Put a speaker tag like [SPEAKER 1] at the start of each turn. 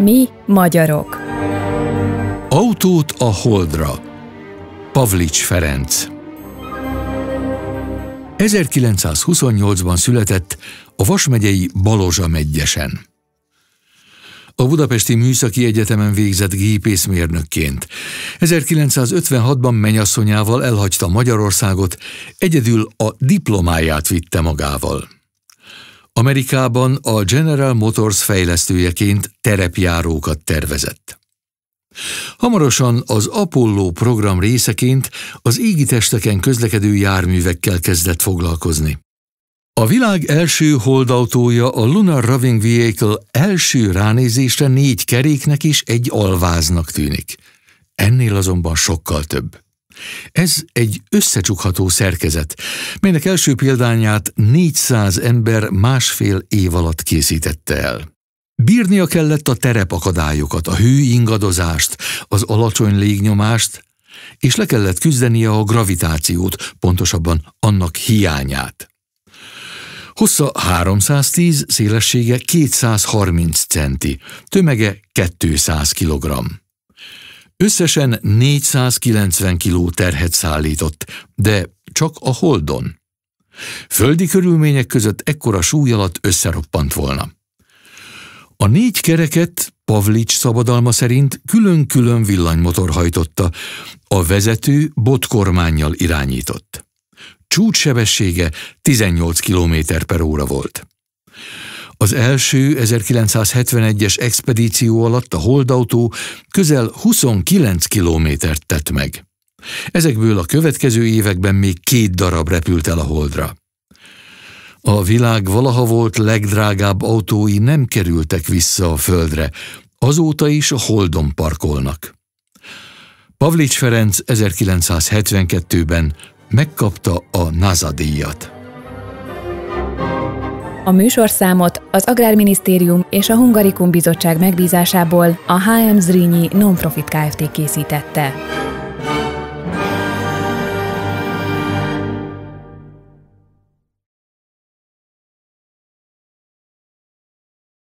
[SPEAKER 1] Mi magyarok. Autót a holdra. Pavlics Ferenc. 1928-ban született a Vasmegyei Balozsa megyesen. A Budapesti Műszaki Egyetemen végzett gépészmérnökként. 1956-ban menyasszonyával elhagyta Magyarországot, egyedül a diplomáját vitte magával. Amerikában a General Motors fejlesztőjeként terepjárókat tervezett. Hamarosan az Apollo program részeként az égitesteken közlekedő járművekkel kezdett foglalkozni. A világ első holdautója a Lunar Roving Vehicle első ránézésre négy keréknek és egy alváznak tűnik. Ennél azonban sokkal több. Ez egy összecsukható szerkezet, melynek első példányát 400 ember másfél év alatt készítette el. Bírnia kellett a terepakadályokat, a hőingadozást, az alacsony légnyomást, és le kellett küzdenie a gravitációt, pontosabban annak hiányát. Hossza 310, szélessége 230 centi, tömege 200 kilogramm. Összesen 490 kiló terhet szállított, de csak a holdon. Földi körülmények között ekkora súly alatt összeroppant volna. A négy kereket Pavlics szabadalma szerint külön-külön villanymotor hajtotta, a vezető botkormányjal irányított. Csúcssebessége 18 km per óra volt. Az első 1971-es expedíció alatt a holdautó közel 29 kilométert tett meg. Ezekből a következő években még két darab repült el a holdra. A világ valaha volt legdrágább autói nem kerültek vissza a földre, azóta is a holdon parkolnak. Pavlics Ferenc 1972-ben megkapta a NASA díjat. A műsorszámot az Agrárminisztérium és a Hungarikum Bizottság megbízásából a HM Zrínyi Nonprofit Kft. készítette.